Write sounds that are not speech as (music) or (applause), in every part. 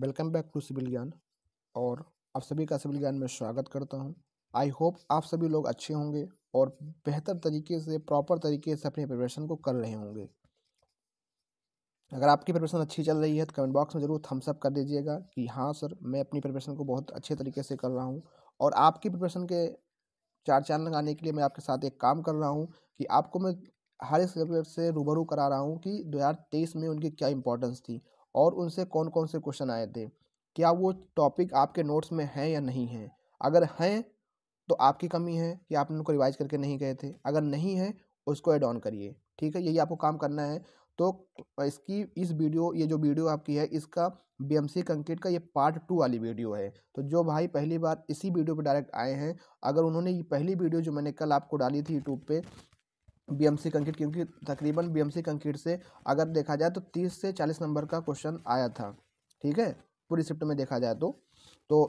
Welcome back to civil ज्ञान और आप सभी का सिविल ज्ञान में स्वागत करता हूं। आई होप आप सभी लोग अच्छे होंगे और बेहतर तरीके से प्रॉपर तरीके से अपनी प्रिपरेशन को कर रहे होंगे अगर आपकी प्रिपरेशन अच्छी चल रही है तो कमेंट बॉक्स में ज़रूर थम्सअप कर दीजिएगा कि हाँ सर मैं अपनी प्रिपरेशन को बहुत अच्छे तरीके से कर रहा हूँ और आपकी प्रिपरेशन के चार चांद लगाने के लिए मैं आपके साथ एक काम कर रहा हूँ कि आपको मैं हर एक से रूबरू करा रहा हूँ कि 2023 में उनकी क्या इंपॉर्टेंस थी और उनसे कौन कौन से क्वेश्चन आए थे क्या वो टॉपिक आपके नोट्स में हैं या नहीं हैं अगर हैं तो आपकी कमी है कि आपने उनको रिवाइज करके नहीं गए थे अगर नहीं है उसको एड ऑन करिए ठीक है यही आपको काम करना है तो इसकी इस वीडियो ये जो वीडियो आपकी है इसका बी एम सी कंक्रीट का ये पार्ट टू वाली वीडियो है तो जो भाई पहली बार इसी वीडियो पर डायरेक्ट आए हैं अगर उन्होंने ये पहली वीडियो जो मैंने कल आपको डाली थी यूट्यूब पे बीएमसी कंक्रीट क्योंकि तकरीबन बीएमसी कंक्रीट से अगर देखा जाए तो तीस से चालीस नंबर का क्वेश्चन आया था ठीक है पूरी शिफ्ट में देखा जाए तो तो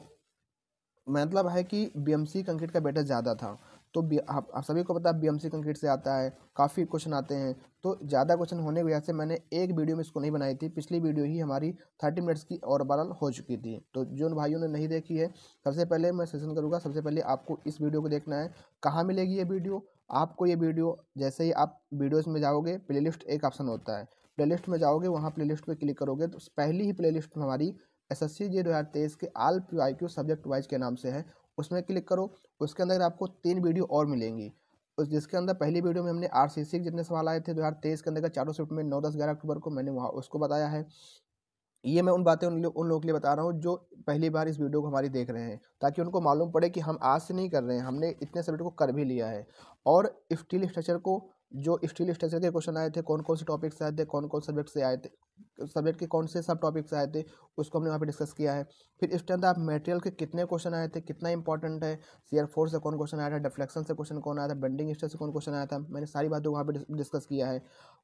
मतलब है कि बीएमसी कंक्रीट का बेटर ज़्यादा था तो आप, आप सभी को पता है बीएमसी कंक्रीट से आता है काफ़ी क्वेश्चन आते हैं तो ज़्यादा क्वेश्चन होने की वजह से मैंने एक वीडियो में इसको नहीं बनाई थी पिछली वीडियो ही हमारी थर्टी मिनट्स की और ओवरऑल हो चुकी थी तो उन भाइयों ने नहीं देखी है सबसे पहले मैं सजेशन करूँगा सबसे पहले आपको इस वीडियो को देखना है कहाँ मिलेगी ये वीडियो आपको ये वीडियो जैसे ही आप वीडियोस में जाओगे प्लेलिस्ट एक ऑप्शन होता है प्लेलिस्ट में जाओगे वहाँ प्लेलिस्ट पे क्लिक करोगे तो पहली ही प्लेलिस्ट में हमारी एस एस सी जी दो हज़ार तेईस के all P I Q subject wise के नाम से है उसमें क्लिक करो उसके अंदर आपको तीन वीडियो और मिलेंगी उस जिसके अंदर पहली वीडियो में हमने आर सी सी जितने सवाल आए थे दो हज़ार तेईस के अंदर का चारों शिफ्ट में नौ दस ग्यारह अक्टूबर को मैंने वहाँ उसको बताया है ये मैं उन बातें उन, लो, लोगों के लिए बता रहा हूँ जो पहली बार इस वीडियो को हमारी देख रहे हैं ताकि उनको मालूम पड़े कि हम आज से नहीं कर रहे हैं हमने इतने सब्जेक्ट को कर भी लिया है और स्टील स्ट्रक्चर को जो स्टील स्ट्रक्चर के क्वेश्चन आए थे कौन कौन से टॉपिक से आए थे कौन कौन सब्जेक्ट से आए थे सब्जेक्ट के कौन से सब टॉपिक से आए थे उसको हमने वहाँ पे डिस्कस किया है फिर इस टाइम आप मटेरियल के कितने क्वेश्चन आए थे कितना इंपॉर्टेंट है सीयर फोर से कौन क्वेश्चन आया था डिफ्लेक्शन से क्वेश्चन कौन आया था बेंडिंग स्ट्रेस से कौन क्वेश्चन आया था मैंने सारी बातों को वहाँ पर डिस्कस किया है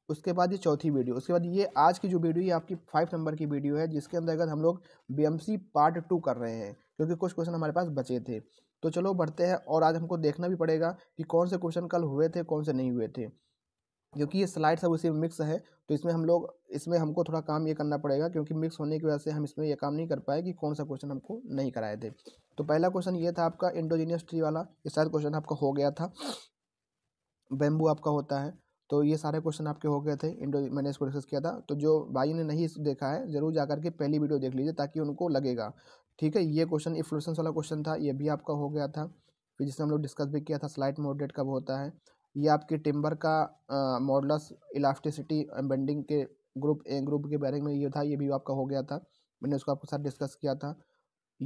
उसके बाद ये चौथी वीडियो उसके बाद ये आज की जो वीडियो ये आपकी फाइव नंबर की वीडियो है जिसके अंतर्गत हम लोग बी पार्ट टू कर रहे हैं क्योंकि कुछ क्वेश्चन हमारे पास बचे थे तो चलो बढ़ते हैं और आज हमको देखना भी पड़ेगा कि कौन से क्वेश्चन कल हुए थे कौन से नहीं हुए थे क्योंकि ये स्लाइड सब उसी में मिक्स है तो इसमें हम लोग इसमें हमको थोड़ा काम ये करना पड़ेगा क्योंकि मिक्स होने की वजह से हम इसमें ये काम नहीं कर पाए कि कौन सा क्वेश्चन हमको नहीं कराए थे तो पहला क्वेश्चन ये था आपका इंडोजीनियस ट्री वाला ये शायद क्वेश्चन आपका हो गया था बेम्बू आपका होता है तो ये सारे क्वेश्चन आपके हो गए थे इंडो मैंने इसको डिस्कस किया था तो जो भाई ने नहीं देखा है ज़रूर जा करके पहली वीडियो देख लीजिए ताकि उनको लगेगा ठीक है ये क्वेश्चन इफ्लुएंस वाला क्वेश्चन था ये भी आपका हो गया था फिर जिसने हम लोग डिस्कस भी किया था स्लाइट मोडेट कब होता है ये आपकी टिम्बर का मॉडलस इलास्टिसिटी बेंडिंग के ग्रुप ए ग्रुप के बारे में ये था ये भी आपका हो गया था मैंने उसको आपके साथ डिस्कस किया था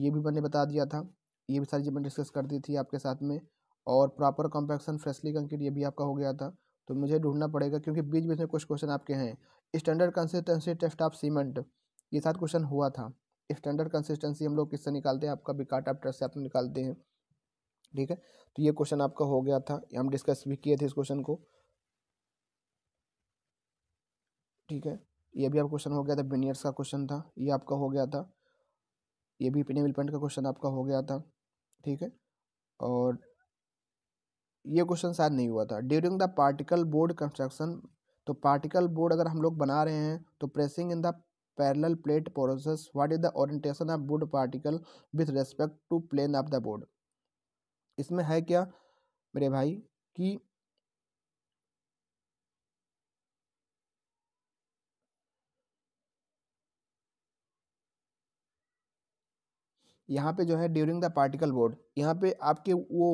ये भी मैंने बता दिया था ये भी सारी चीज़ मैंने डिस्कस कर दी थी आपके साथ में और प्रॉपर कॉम्पैक्शन फ्रेशली कंक्रीट ये भी आपका हो गया था तो मुझे ढूंढना पड़ेगा क्योंकि बीच बीच में कुछ क्वेश्चन आपके हैं standard consistency test of cement ये साथ क्वेश्चन हुआ था स्टैंडर्ड कंसिस्टेंसी हम लोग किससे निकालते हैं आपका बिकाट ऑफ से आप निकालते हैं ठीक है तो ये क्वेश्चन आपका हो गया था हम डिस्कस भी किए थे इस क्वेश्चन को ठीक है ये भी आपका क्वेश्चन हो गया था बिनियर्स का क्वेश्चन था ये आपका हो गया था ये भी पिनेबल पेंट का क्वेश्चन आपका हो गया था ठीक है और ये क्वेश्चन शायद नहीं हुआ था during the particle board construction तो पार्टिकल बोर्ड अगर हम लोग बना रहे हैं तो pressing in the parallel plate process what is the orientation of board particle with respect to plane of the board इसमें है क्या मेरे भाई कि यहाँ पे जो है ड्यूरिंग द पार्टिकल बोर्ड यहाँ पे आपके वो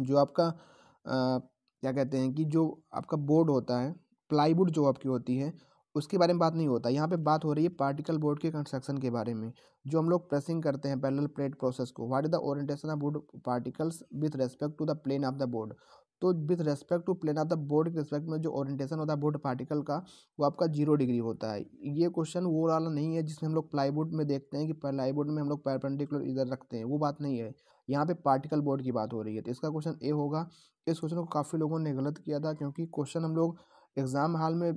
जो आपका आ, क्या कहते हैं कि जो आपका बोर्ड होता है प्लाईवुड जो आपकी होती है उसके बारे में बात नहीं होता यहाँ पे बात हो रही है पार्टिकल बोर्ड के कंस्ट्रक्शन के बारे में जो हम लोग प्रेसिंग करते हैं पैरेलल प्लेट प्रोसेस को what is the orientation of board particles with respect to the plane of the board तो with respect to plane of the board के रिस्पेक्ट में जो ओरिएंटेशन होता है बोर्ड पार्टिकल का वो आपका जीरो डिग्री होता है ये क्वेश्चन वो वाला नहीं है जिसमें हम लोग प्लाईवुड में देखते हैं कि प्लाईवुड में हम लोग पैरपेंडिकुलर इधर रखते हैं वो बात नहीं है यहाँ पे पार्टिकल बोर्ड की बात हो रही है तो इसका क्वेश्चन ए होगा इस क्वेश्चन को काफ़ी लोगों ने गलत किया था क्योंकि क्वेश्चन हम लोग एग्ज़ाम हाल में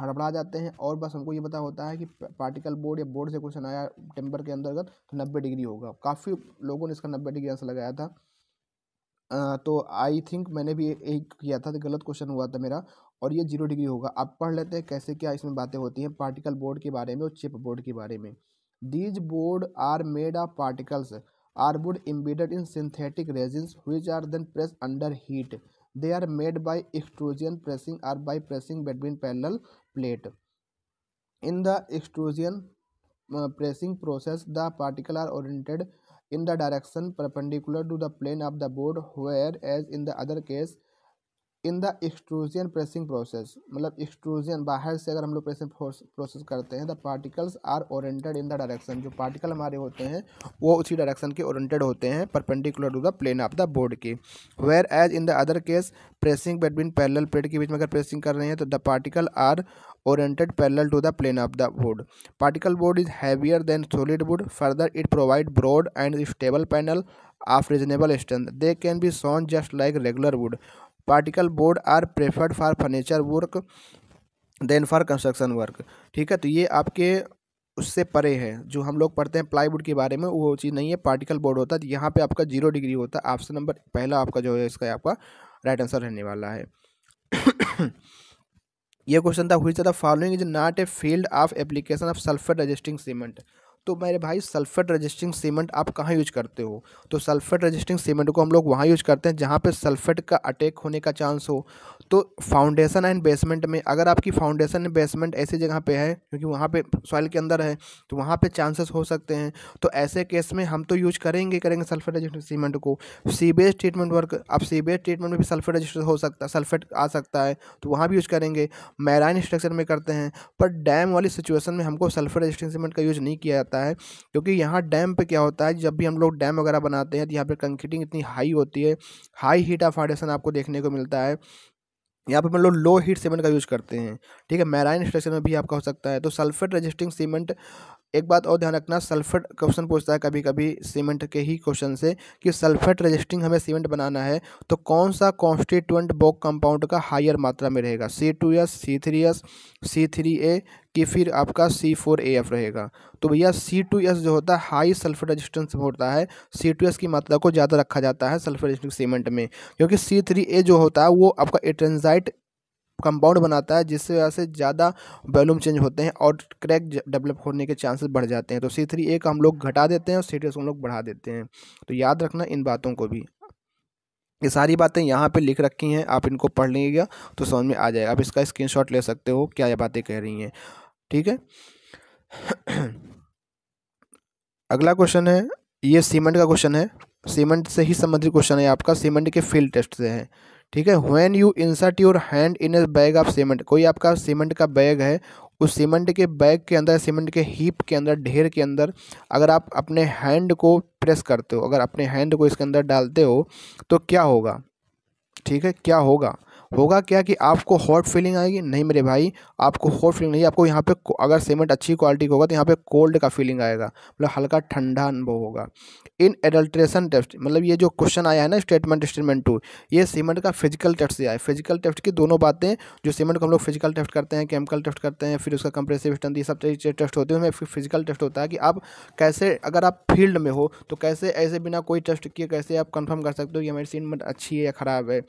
हड़बड़ा जाते हैं और बस हमको ये पता होता है कि पार्टिकल बोर्ड या बोर्ड से क्वेश्चन आया टेम्पर के अंतर्गत तो नब्बे डिग्री होगा काफ़ी लोगों ने इसका नब्बे डिग्री आंसर लगाया था तो आई थिंक मैंने भी एक किया था तो गलत क्वेश्चन हुआ था मेरा और ये जीरो डिग्री होगा आप पढ़ लेते हैं कैसे क्या इसमें बातें होती हैं पार्टिकल बोर्ड के बारे में और चिप बोर्ड के बारे में these boards are made of particles or boards embedded in synthetic resins which are then press under heat they are made by extrusion pressing or by pressing between parallel plate in the extrusion pressing process the particle are oriented in the direction perpendicular to the plane of the board whereas in the other case in the extrusion pressing process मतलब extrusion बाहर से अगर हम लोग pressing process करते हैं the particles are oriented in the direction जो particle हमारे होते हैं वो उसी डायरेक्शन के ओरेंटेड होते हैं perpendicular to the plane of the board के whereas in the other case pressing between parallel plate के बीच में अगर प्रेसिंग कर रहे हैं तो the particle are oriented parallel to the plane of the wood. Particle board is heavier than solid wood. Further, it provide broad and stable panel of reasonable strength. They can be sawn just like regular wood. Particle board are preferred for furniture work than for construction work theek hai to ye aapke उससे परे है जो हम लोग पढ़ते हैं plywood के बारे में वो चीज़ नहीं है पार्टिकल बोर्ड होता है यहाँ पे आपका जीरो डिग्री होता है ऑप्शन नंबर पहला आपका जो है इसका आपका राइट आंसर रहने वाला है ये क्वेश्चन था हुई था following is not a field of application of sulphur resisting cement तो मेरे भाई सल्फेट रजिस्टिंग सीमेंट आप कहाँ यूज करते हो तो सल्फेट रजिस्टिंग सीमेंट को हम लोग वहाँ यूज करते हैं जहाँ पे सल्फेट का अटैक होने का चांस हो तो फाउंडेशन एंड बेसमेंट में अगर आपकी फाउंडेशन एंड बेसमेंट ऐसी जगह पे है क्योंकि वहाँ पे सॉइल के अंदर है तो वहाँ पे चांसेस हो सकते हैं तो ऐसे केस में हम तो यूज करेंगे करेंगे सल्फेट रजिस्टिंग सीमेंट को सीवेज ट्रीटमेंट वर्क अब सीवेज ट्रीटमेंट में भी सल्फेट रजिस्टर हो सकता है सल्फेट आ सकता है तो वहाँ भी यूज करेंगे मैराइन स्ट्रक्चर में करते हैं पर डैम वाली सिचुएशन में हमको सल्फेट रजिस्टिंग सीमेंट का यूज नहीं किया जाता जाता है क्योंकि यहाँ डैम पे क्या होता है जब भी हम लोग डैम वगैरह बनाते हैं तो यहाँ पर कंक्रीटिंग इतनी हाई होती है हाई हीट ऑफ हार्डेशन आपको देखने को मिलता है यहाँ पर हम लोग लो हीट सीमेंट का यूज़ करते हैं ठीक है मैराइन स्ट्रक्चर में भी आपका हो सकता है तो सल्फेट रजिस्टिंग सीमेंट एक बात और ध्यान रखना सल्फेट क्वेश्चन पूछता है कभी कभी सीमेंट के ही क्वेश्चन से कि सल्फेट रेजिस्टिंग हमें सीमेंट बनाना है तो कौन सा कॉन्स्टिट्यूंट बॉक कंपाउंड का हायर मात्रा में रहेगा C two S C three S C three A कि फिर आपका सी फोर ए एफ रहेगा तो भैया सी टू एस जो होता है हाई सल्फेट रजिस्टेंस होता है सी टू एस की मात्रा को ज़्यादा रखा जाता है सल्फेट रजिस्टिंग सीमेंट में क्योंकि सी थ्री ए जो होता है वो आपका एट्रेंजाइट कंपाउंड बनाता है जिससे वजह से ज़्यादा वॉल्यूम चेंज होते हैं और क्रैक डेवलप होने के चांसेस बढ़ जाते हैं तो सी थ्री ए का हम लोग घटा देते हैं और सी टी एस हम लोग बढ़ा देते हैं तो याद रखना इन बातों को भी ये सारी बातें यहाँ पे लिख रखी हैं आप इनको पढ़ लीजिएगा तो समझ में आ जाएगा आप इसका शॉट ले सकते हो क्या ये बातें कह रही हैं ठीक है (clears throat) अगला क्वेश्चन है ये सीमेंट का क्वेश्चन है सीमेंट से ही संबंधित क्वेश्चन है आपका सीमेंट के फील्ड टेस्ट से है ठीक है when you insert your hand in bag of cement कोई आपका सीमेंट का बैग है उस सीमेंट के बैग के अंदर सीमेंट के हीप के अंदर ढेर के अंदर अगर आप अपने हैंड को प्रेस करते हो अगर अपने हैंड को इसके अंदर डालते हो तो क्या होगा ठीक है क्या होगा होगा क्या कि आपको हॉट फीलिंग आएगी नहीं मेरे भाई आपको हॉट फीलिंग नहीं आपको यहाँ पे अगर सीमेंट अच्छी क्वालिटी का होगा तो यहाँ पे कोल्ड का फीलिंग आएगा मतलब हल्का ठंडा अनुभव होगा इन एडल्ट्रेशन टेस्ट मतलब ये जो क्वेश्चन आया है ना स्टेटमेंट स्टेटमेंट टू ये सीमेंट का फिजिकल टेस्ट से आए फिजिकल टेस्ट की दोनों बातें जो सीमेंट को हम लोग फिजिकल टेस्ट करते हैं केमिकल टेस्ट करते हैं फिर उसका कंप्रेसिव स्टंट ये सब टेस्ट होते हैं उसमें फिजिकल टेस्ट होता है कि आप कैसे अगर आप फील्ड में हो तो कैसे ऐसे बिना कोई टेस्ट किए कैसे आप कन्फर्म कर सकते हो कि हमारी सीमेंट अच्छी है या ख़राब है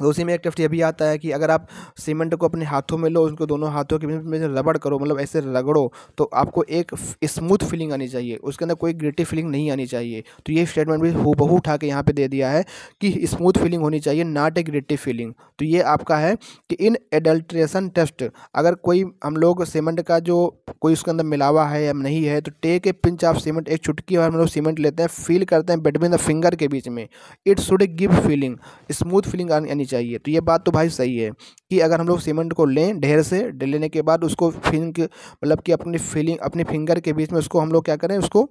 तो उसी में एक टिफ्ट ये भी आता है कि अगर आप सीमेंट को अपने हाथों में लो उसको दोनों हाथों के बीच में रबड़ करो मतलब ऐसे रगड़ो तो आपको एक स्मूथ फीलिंग आनी चाहिए उसके अंदर कोई ग्रिटी फीलिंग नहीं आनी चाहिए तो ये स्टेटमेंट भी बहू उठा के यहाँ पे दे दिया है कि स्मूथ फीलिंग होनी चाहिए नॉट ए ग्रिटी फीलिंग तो ये आपका है कि इन एडल्ट्रेशन टेस्ट अगर कोई हम लोग सीमेंट का जो कोई उसके अंदर मिलावा है या नहीं है तो take a pinch of cement एक चुटकी और हम लोग सीमेंट लेते हैं फील करते हैं बिटवीन द फिंगर के बीच में it's should give feeling smooth feeling आनी होनी चाहिए तो ये बात तो भाई सही है कि अगर हम लोग सीमेंट को लें ढेर से लेने के बाद उसको फिंग मतलब कि अपनी फीलिंग अपनी फिंगर के बीच में उसको हम लोग क्या करें उसको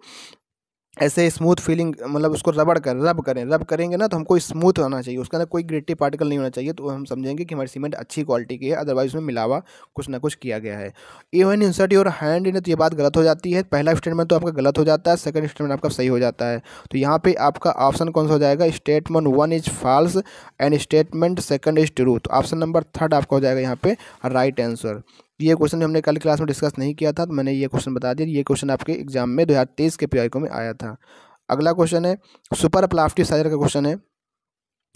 ऐसे स्मूथ फीलिंग मतलब उसको रबड़ कर रब करें रब करेंगे ना तो हमको स्मूथ होना चाहिए उसके अंदर कोई ग्रिटी पार्टिकल नहीं होना चाहिए तो हम समझेंगे कि हमारी सीमेंट अच्छी क्वालिटी की है अदरवाइज उसमें मिलावा कुछ ना कुछ किया गया है even insert your hand in तो ये बात गलत हो जाती है पहला स्टेटमेंट तो आपका गलत हो जाता है सेकंड स्टेटमेंट आपका सही हो जाता है तो यहाँ पर आपका ऑप्शन कौन सा हो जाएगा statement one is false and statement second is truth option number third आपका हो जाएगा यहाँ पर राइट आंसर ये क्वेश्चन हमने कल क्लास में डिस्कस नहीं किया था तो मैंने ये क्वेश्चन बता दिया ये क्वेश्चन आपके एग्जाम में दो के पी में आया था अगला क्वेश्चन है सुपर प्लास्टिक साइजर का क्वेश्चन है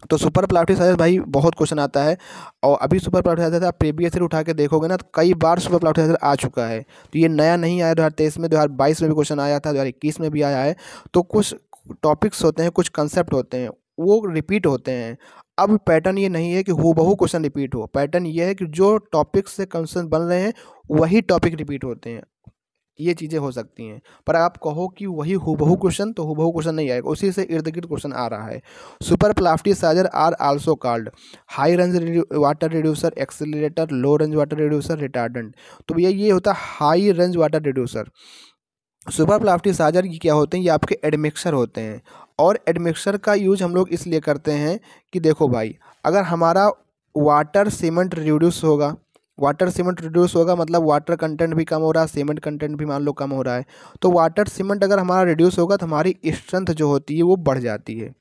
तो सुपर प्लास्टिक साइजर भाई बहुत क्वेश्चन आता है और अभी सुपर प्लास्टिक साइजर आप प्रीवियस ईयर उठा के देखोगे ना तो कई बार सुपर प्लास्टिक साइजर आ चुका है तो ये नया नहीं आया दो हज़ार तेईस में दो हज़ार बाईस में भी क्वेश्चन आया था दो हज़ार इक्कीस में भी आया है तो कुछ टॉपिक्स होते हैं कुछ कंसेप्ट होते हैं वो रिपीट होते हैं अब पैटर्न ये नहीं है कि हो बहू क्वेश्चन रिपीट हो पैटर्न ये है कि जो टॉपिक से क्वेश्चन बन रहे हैं वही टॉपिक रिपीट होते हैं ये चीज़ें हो सकती हैं पर आप कहो कि वही हुबहू क्वेश्चन तो हुबहू क्वेश्चन नहीं आएगा उसी से इर्द गिर्द क्वेश्चन आ रहा है super plasticiser are also called high range water reducer accelerator low range water reducer retardant तो भैया ये होता है high range water reducer super plasticiser ये क्या होते हैं ये आपके एडमिक्सर होते हैं और एडमिक्सर का यूज हम लोग इसलिए करते हैं कि देखो भाई अगर हमारा वाटर सीमेंट रिड्यूस होगा वाटर सीमेंट रिड्यूस होगा मतलब वाटर कंटेंट भी कम हो रहा है सीमेंट कंटेंट भी मान लो कम हो रहा है तो वाटर सीमेंट अगर हमारा रिड्यूस होगा तो हमारी स्ट्रेंथ जो होती है वो बढ़ जाती है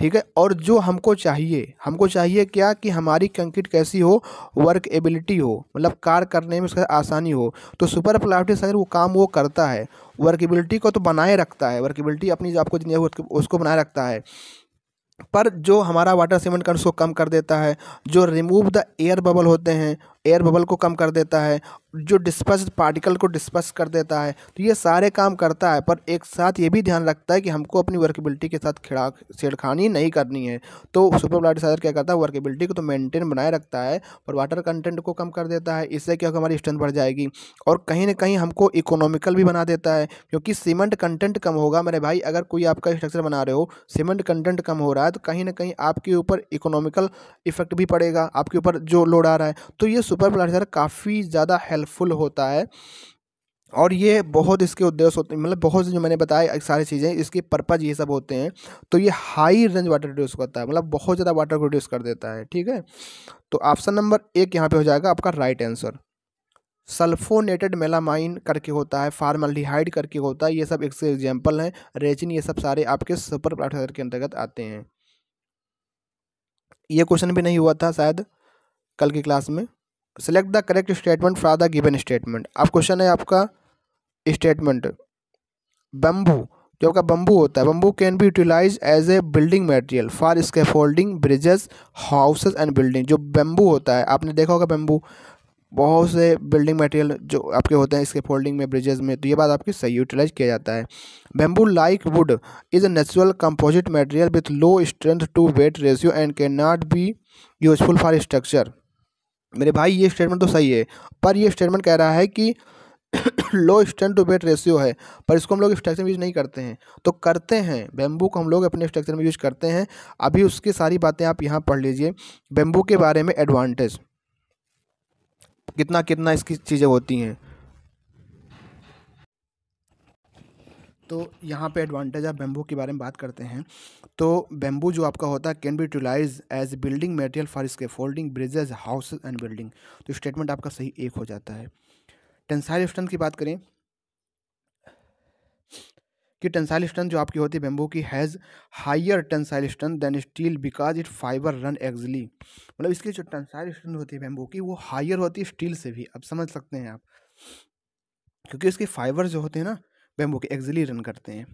ठीक है और जो हमको चाहिए हमको चाहिए क्या कि हमारी कंक्रीट कैसी हो वर्क एबिलिटी हो मतलब कार करने में उसका आसानी हो तो सुपर प्लास्टिक अगर वो काम वो करता है वर्केबिलिटी को तो बनाए रखता है वर्केबिलिटी अपनी जो आपको जितनी उसको बनाए रखता है पर जो हमारा वाटर सीमेंट का उसको कम कर देता है जो रिमूव द एयर बबल होते हैं एयर बबल को कम कर देता है जो डिस्पर्स पार्टिकल को डिस्पर्स कर देता है तो ये सारे काम करता है पर एक साथ ये भी ध्यान रखता है कि हमको अपनी वर्केबिलिटी के साथ खिड़ा छेड़खानी नहीं करनी है तो सुपर प्लाटिसाइजर क्या करता है वर्केबिलिटी को तो मेंटेन बनाए रखता है पर वाटर कंटेंट को कम कर देता है इससे क्या हमारी स्ट्रेंथ बढ़ जाएगी और कहीं ना कहीं हमको इकोनॉमिकल भी बना देता है क्योंकि सीमेंट कंटेंट कम होगा मेरे भाई अगर कोई आपका स्ट्रक्चर बना रहे हो सीमेंट कंटेंट कम हो रहा है तो कहीं ना कहीं आपके ऊपर इकोनॉमिकल इफेक्ट भी पड़ेगा आपके ऊपर जो लोड आ रहा है तो ये सुपर प्लाटिसाइजर काफ़ी ज़्यादा हेल्प हेल्पफुल होता है और ये बहुत इसके उद्देश्य होते हैं मतलब बहुत से जो मैंने बताया सारी चीज़ें इसके पर्पज़ ये सब होते हैं तो ये हाई रेंज वाटर रिड्यूस करता है मतलब बहुत ज़्यादा वाटर को रिड्यूस कर देता है ठीक है तो ऑप्शन नंबर एक यहाँ पे हो जाएगा आपका राइट आंसर सल्फोनेटेड मेलामाइन करके होता है फार्मलिहाइड करके होता है ये सब इसके एग्जाम्पल हैं रेचिन ये सब सारे आपके सुपर प्लाटर के अंतर्गत आते हैं ये क्वेश्चन भी नहीं हुआ था शायद कल की क्लास में select the correct statement for the given statement अब क्वेश्चन है आपका स्टेटमेंट बम्बू जो आपका बम्बू होता है bamboo can be utilize as a building material for इसके folding bridges houses and building जो बम्बू होता है आपने देखा होगा बम्बू बहुत से बिल्डिंग मटेरियल जो आपके होते हैं इसके फोल्डिंग में ब्रिजेज में तो ये बात आपकी सही यूटिलाइज किया जाता है bamboo like wood is a natural composite material with low strength to weight ratio and can not be useful for structure मेरे भाई ये स्टेटमेंट तो सही है पर ये स्टेटमेंट कह रहा है कि low stand to weight ratio है पर इसको हम लोग स्ट्रक्चर में यूज़ नहीं करते हैं तो करते हैं बेम्बू को हम लोग अपने स्ट्रक्चर में यूज़ करते हैं अभी उसकी सारी बातें आप यहाँ पढ़ लीजिए बेम्बू के बारे में एडवांटेज कितना कितना इसकी चीज़ें होती हैं तो यहाँ पे एडवांटेज आप बेम्बू के बारे में बात करते हैं तो बेम्बू जो आपका होता है can be utilize as building material for इसके folding bridges house and building तो स्टेटमेंट आपका सही एक हो जाता है टेंसाइल स्ट्रेंथ की बात करें कि टेंसाइल स्ट्रेंथ जो आपकी होती है बेम्बू की has higher tensile strength than steel because it fibre run exactly मतलब इसकी जो टेंसाइल स्ट्रेंथ होती है बेम्बू की वो हायर होती है स्टील से भी अब समझ सकते हैं आप क्योंकि इसके फाइबर जो होते हैं ना बेम्बू के एक्जिली रन करते हैं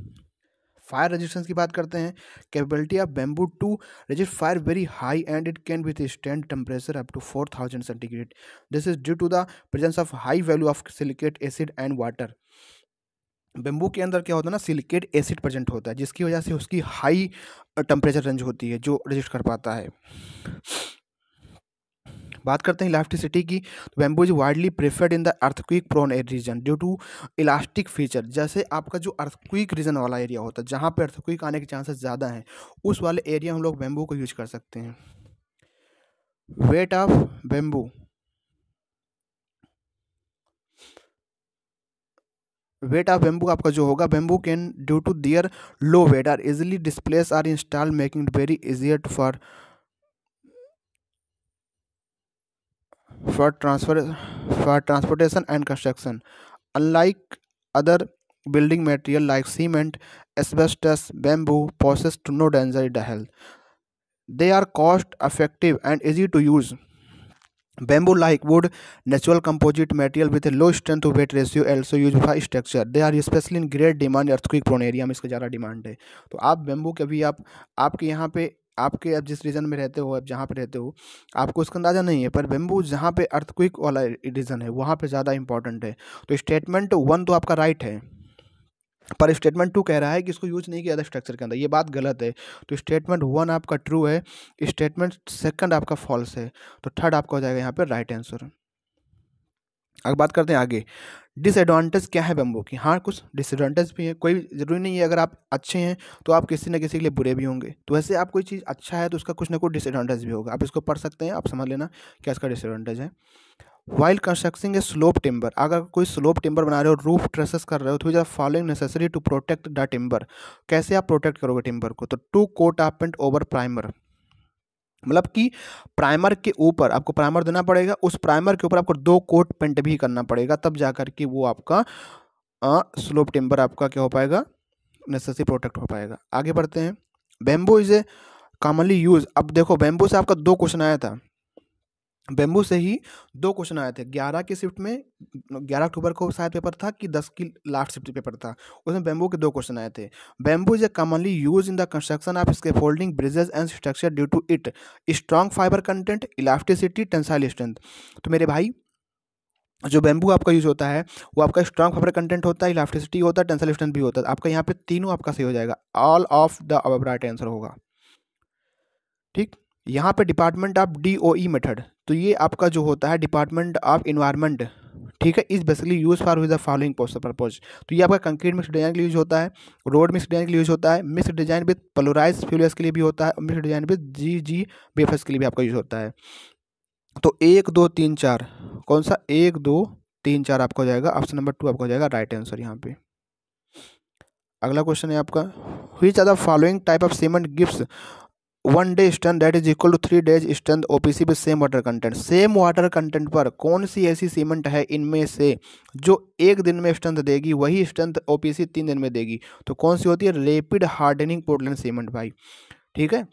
फायर रेजिस्टेंस की बात करते हैं capability of bamboo to resist fire very high and it can withstand temperature up to four thousand centigrade this is due to the presence of high value of silicate acid and water bamboo के अंदर क्या होता है ना silicate acid present होता है जिसकी वजह से उसकी हाई टेम्परेचर रेंज होती है जो रजिस्ट कर पाता है बात करते हैं इलास्टिसिटी की तो bamboo is widely preferred in the earthquake prone region due to elastic feature जैसे आपका जो अर्थक्विक रीजन वाला एरिया होता है जहाँ पर अर्थक्विक आने के चांसेस ज़्यादा हैं उस वाले एरिया हम लोग बैम्बू को यूज कर सकते हैं weight of bamboo weight of bamboo आपका जो होगा bamboo can due to their low weight are easily displace or install making it very easier for for transfer for transportation and construction unlike other building material like cement asbestos bamboo process to no danger in health they are cost effective and easy to use bamboo like wood natural composite material with low strength to weight ratio also use for structure they are specially in great demand earthquake prone area में इसका ज़्यादा demand है तो आप bamboo के अभी आप, आपके यहाँ पे आपके आप जिस रीजन में रहते हो आप जहाँ पे रहते हो आपको उसका अंदाज़ा नहीं है पर बेम्बू जहाँ पे अर्थक्विक वाला रीजन है वहाँ पे ज़्यादा इंपॉर्टेंट है तो स्टेटमेंट वन तो आपका राइट है पर स्टेटमेंट टू कह रहा है कि इसको यूज नहीं किया अदर स्ट्रक्चर के अंदर ये बात गलत है तो स्टेटमेंट वन आपका ट्रू है स्टेटमेंट सेकंड आपका फॉल्स है तो थर्ड आपका हो जाएगा यहाँ पर राइट आंसर अब बात करते हैं आगे डिसएडवांटेज क्या है बम्बू की हाँ कुछ डिसएडवांटेज भी हैं कोई ज़रूरी नहीं है अगर आप अच्छे हैं तो आप किसी न किसी के लिए बुरे भी होंगे तो वैसे आप कोई चीज़ अच्छा है तो उसका कुछ ना कुछ डिसएडवांटेज भी होगा आप इसको पढ़ सकते हैं आप समझ लेना क्या इसका डिसएडवांटेज है while construction a slope timber अगर कोई स्लोप टिम्बर बना रहे हो रूफ ट्रेसेस कर रहे हो तो is are following necessary to protect the timber कैसे आप प्रोटेक्ट करोगे टिम्बर को तो टू कोट आप पेंट ओवर प्राइमर मतलब कि प्राइमर के ऊपर आपको प्राइमर देना पड़ेगा उस प्राइमर के ऊपर आपको दो कोट पेंट भी करना पड़ेगा तब जा कर के वो आपका आ, स्लोप टेम्बर आपका क्या हो पाएगा नेसेसरी प्रोटेक्ट हो पाएगा आगे बढ़ते हैं bamboo is a commonly use अब देखो बेम्बो से आपका दो क्वेश्चन आया था बेम्बू से ही दो क्वेश्चन आए थे ग्यारह के शिफ्ट में ग्यारह अक्टूबर को शायद पेपर था कि दस की लास्ट शिफ्ट पेपर था उसमें बेम्बू के दो क्वेश्चन आए थे bamboo is a commonly use in the construction of इसके folding bridges and structure due to it strong fibre content elasticity tensile strength तो मेरे भाई जो बेम्बू आपका यूज होता है वो आपका स्ट्रॉन्ग फाइबर कंटेंट होता है इलास्टिसिटी होता है टेंसाइल स्ट्रेंथ भी होता है आपका यहाँ पे तीनों आपका सही हो जाएगा ऑल ऑफ द अब राइट आंसर होगा ठीक यहाँ पे department of D O E method तो ये आपका जो होता है डिपार्टमेंट ऑफ इन्वायरमेंट ठीक है इस basically use for with the following purpose तो ये आपका कंक्रीट मिक्स डिजाइन के लिए यूज होता है रोड मिक्स डिजाइन के लिए यूज होता है mix design with pulverised fuels के लिए भी होता है mix design with G G बेफस के लिए भी आपका यूज होता है तो एक दो तीन चार कौन सा एक दो तीन चार आपका हो जाएगा ऑप्शन नंबर टू आपका हो जाएगा राइट आंसर यहाँ पे अगला क्वेश्चन है आपका हुई ज़्यादा फॉलोइंग टाइप ऑफ सीमेंट गिफ्ट one day strength that is equal to three days P OPC with same water content same water content पर कौन सी ऐसी सीमेंट है इनमें से जो एक दिन में स्ट्रेंथ देगी वही ओ पी सी तीन दिन में देगी तो कौन सी होती है रेपिड हार्डनिंग पोर्टलैंड सीमेंट भाई ठीक है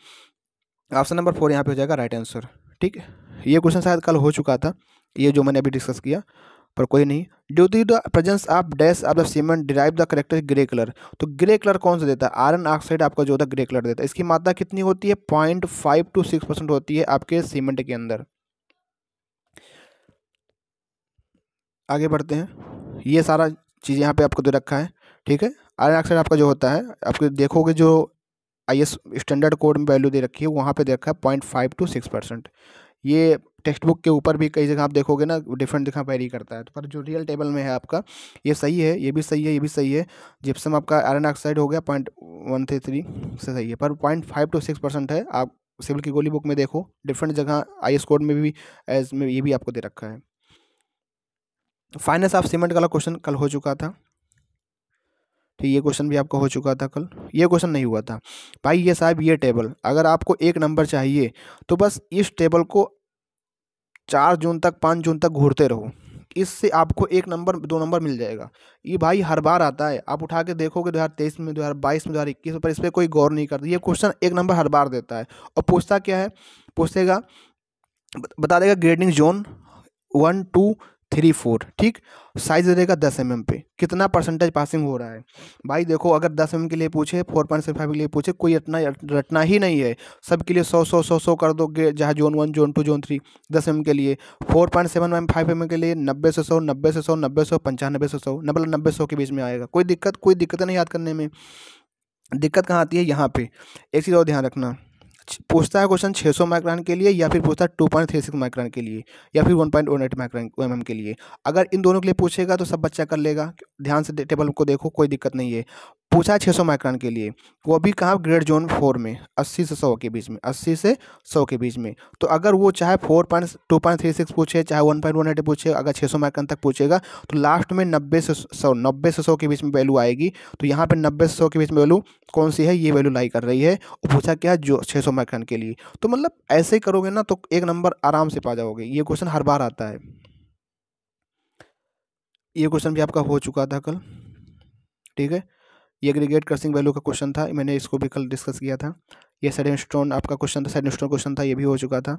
ऑप्शन नंबर फोर यहाँ पे हो जाएगा राइट आंसर ठीक है ये क्वेश्चन शायद कल हो चुका था ये जो मैंने अभी डिस्कस किया पर कोई नहीं due to the presence of dash of the cement derive the character grey colour तो ग्रे कलर कौन सा देता है आयरन ऑक्साइड आपका जो होता है ग्रे कलर देता है इसकी मात्रा कितनी होती है point five to six percent होती है आपके सीमेंट के अंदर आगे बढ़ते हैं ये सारा चीज़ यहाँ पे आपको दे रखा है ठीक है आयरन ऑक्साइड आपका जो होता है आपके देखोगे जो आई स्टैंडर्ड कोड में वैल्यू दे रखी है वहाँ पे दे रखा है point five to six percent ये टेक्स्ट बुक के ऊपर भी कई जगह आप देखोगे ना डिफरेंट जगह पैरी करता है तो पर जो रियल टेबल में है आपका ये सही है ये भी सही है ये भी सही है जिप्सम आपका आयरन ऑक्साइड हो गया पॉइंट वन थ्री थ्री से सही है पर point five to six percent है आप सिविल की गोली बुक में देखो डिफरेंट जगह आई एस कोड में भी एज में ये भी आपको दे रखा है फाइनेंस ऑफ सीमेंट वाला क्वेश्चन कल हो चुका था तो ये क्वेश्चन भी आपका हो चुका था कल ये क्वेश्चन नहीं हुआ था भाई ये साहब ये टेबल अगर आपको एक नंबर चाहिए तो बस इस टेबल को चार जून तक पाँच जून तक घूरते रहो इससे आपको एक नंबर दो नंबर मिल जाएगा ये भाई हर बार आता है आप उठा के देखोगे दो हजार तेईस में दो हजार बाईस में दो हजार इक्कीस पर इस पर कोई गौर नहीं करता ये क्वेश्चन एक नंबर हर बार देता है और पूछता क्या है पूछेगा बता देगा grading zone one two three four ठीक साइज रहेगा दस एम पे कितना परसेंटेज पासिंग हो रहा है भाई देखो अगर दस एम के लिए पूछे फोर पॉइंट सेवन फाइव के लिए पूछे कोई रटना रटना ही नहीं है सब के लिए सौ सौ सौ सौ कर दोगे जहाँ zone one zone two zone three दस एम के लिए four point seven M five M के लिए नब्बे से सौ नब्बे से सौ नब्बे सौ पंचानबे से सौ नब्बे नब्बे सौ के बीच में आएगा कोई दिक्कत कोई दिक्कत नहीं याद करने में दिक्कत कहाँ आती है यहाँ पे एक चीज़ और ध्यान रखना पूछता है क्वेश्चन 600 माइक्रॉन के लिए या फिर पूछता है 2.36 माइक्रॉन के लिए या फिर 1.18 माइक्रॉन एम के लिए अगर इन दोनों के लिए पूछेगा तो सब बच्चा कर लेगा ध्यान से टेबल को देखो कोई दिक्कत नहीं है पूछा है सौ माइक्रोन के लिए वो भी कहाँ ग्रेड जोन फोर में अस्सी से सौ के बीच में अस्सी से सौ के बीच में तो अगर वो चाहे four point two point three six पूछे चाहे वन पॉइंट वन एट पूछे अगर सौ माइक्रोन तक पूछेगा तो लास्ट में नब्बे से सौ नब्बे से सौ के बीच में वैल्यू आएगी तो यहाँ पर नब्बे से सौ के बीच में वैल्यू कौन सी है ये वैल्यू लाई कर रही है और पूछा क्या जो जो सौ माइक्रोन के लिए तो मतलब ऐसे ही करोगे ना तो एक नंबर आराम से पा जाओगे ये क्वेश्चन हर बार आता है ये क्वेश्चन भी आपका हो चुका था कल ठीक है ये एग्रीगेट क्रसिंग वैल्यू का क्वेश्चन था मैंने इसको भी कल डिस्कस किया था ये सेड स्टोन आपका क्वेश्चन था सेड स्टोन क्वेश्चन था ये भी हो चुका था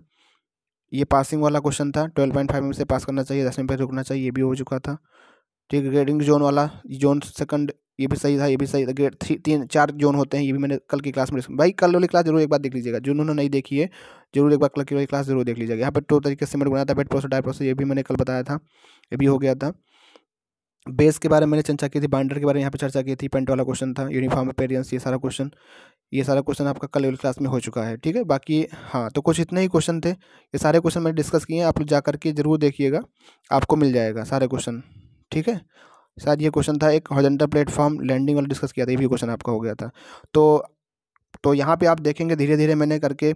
ये पासिंग वाला क्वेश्चन था ट्वेल्व पॉइंट फाइव में से पास करना चाहिए दस मिनट mm पर रुकना चाहिए ये भी हो चुका था ठीक ग्रेडिंग जोन वाला जोन सेकंड ये भी सही था ये भी सही था ग्रेड थ्री तीन चार जोन होते हैं ये भी मैंने कल की क्लास में भाई कल वाली क्लास जरूर एक बार देख लीजिएगा जो उन्होंने नहीं देखी है जरूर एक बार कल की वाली क्लास जरूर देख लीजिएगा यहाँ पर दो तरीके से मैंने बनाया था बेड प्रोसेस डाय प्रोसेस ये भी मैंने कल बताया था ये भी हो गया था बेस के बारे में मैंने चर्चा की थी बाइंडर के बारे में यहाँ पे चर्चा की थी पेंट वाला क्वेश्चन था यूनिफॉर्म अपेयरेंस ये सारा क्वेश्चन ये सारा क्वेश्चन आपका कल क्लास में हो चुका है ठीक है बाकी हाँ तो कुछ इतने ही क्वेश्चन थे ये सारे क्वेश्चन मैंने डिस्कस किए हैं आप लोग जा करके जरूर देखिएगा आपको मिल जाएगा सारे क्वेश्चन ठीक है शायद ये क्वेश्चन था एक हॉजेंटर प्लेटफॉर्म लैंडिंग वाला डिस्कस किया था ये भी क्वेश्चन आपका हो गया था तो तो यहाँ पे आप देखेंगे धीरे धीरे मैंने करके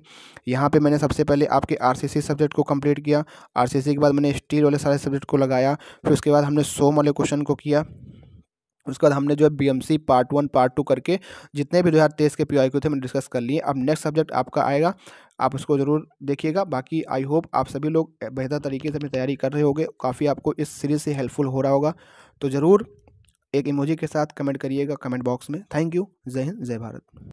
यहाँ पे मैंने सबसे पहले आपके आरसीसी सब्जेक्ट को कंप्लीट किया आरसीसी के बाद मैंने स्टील वाले सारे सब्जेक्ट को लगाया फिर उसके बाद हमने सोम वाले क्वेश्चन को किया उसके बाद हमने जो है B part one part two करके जितने भी दो हज़ार तेईस के पी थे मैंने डिस्कस कर लिए अब नेक्स्ट सब्जेक्ट आपका आएगा आप उसको ज़रूर देखिएगा बाकी आई होप आप सभी लोग बेहतर तरीके से अपनी तैयारी कर रहे होगे काफ़ी आपको इस सीरीज़ से हेल्पफुल हो रहा होगा तो ज़रूर एक इमोजी के साथ कमेंट करिएगा कमेंट बॉक्स में थैंक यू जय हिंद जय भारत